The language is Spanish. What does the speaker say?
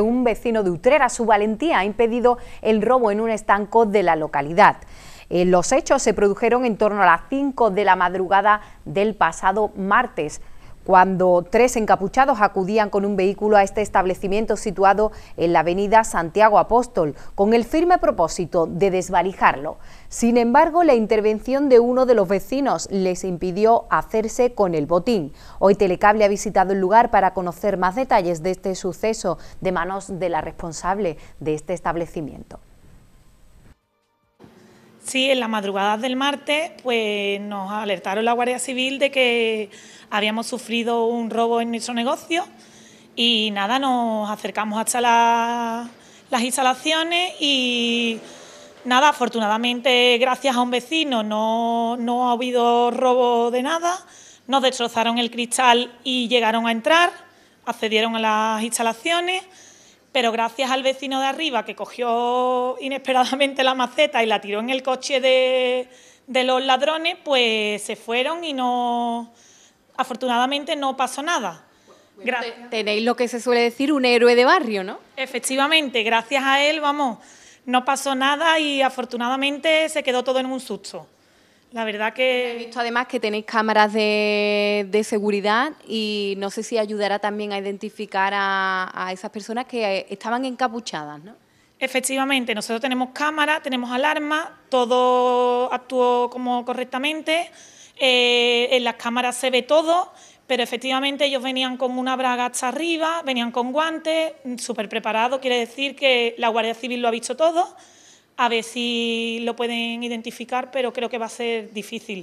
un vecino de Utrera. Su valentía ha impedido el robo en un estanco de la localidad. Eh, los hechos se produjeron en torno a las 5 de la madrugada del pasado martes cuando tres encapuchados acudían con un vehículo a este establecimiento situado en la avenida Santiago Apóstol, con el firme propósito de desvalijarlo. Sin embargo, la intervención de uno de los vecinos les impidió hacerse con el botín. Hoy Telecable ha visitado el lugar para conocer más detalles de este suceso de manos de la responsable de este establecimiento. Sí, en la madrugada del martes, pues nos alertaron la Guardia Civil de que habíamos sufrido un robo en nuestro negocio y nada, nos acercamos hasta las instalaciones y nada, afortunadamente, gracias a un vecino, no, no ha habido robo de nada. Nos destrozaron el cristal y llegaron a entrar, accedieron a las instalaciones pero gracias al vecino de arriba que cogió inesperadamente la maceta y la tiró en el coche de, los ladrones, pues se fueron y no, afortunadamente no pasó nada. Tenéis lo que se suele decir un héroe de barrio, ¿no? Efectivamente, gracias a él, vamos, no pasó nada y afortunadamente se quedó todo en un susto. La verdad que... He visto además que tenéis cámaras de, seguridad y no sé si ayudará también a identificar a, esas personas que eh, estaban encapuchadas, ¿no? Efectivamente, nosotros tenemos cámaras, tenemos alarma, todo actuó como correctamente, eh, en las cámaras se ve todo, pero efectivamente ellos venían con una braga arriba, venían con guantes, súper preparados, quiere decir que la Guardia Civil lo ha visto todo a ver si lo pueden identificar, pero creo que va a ser difícil.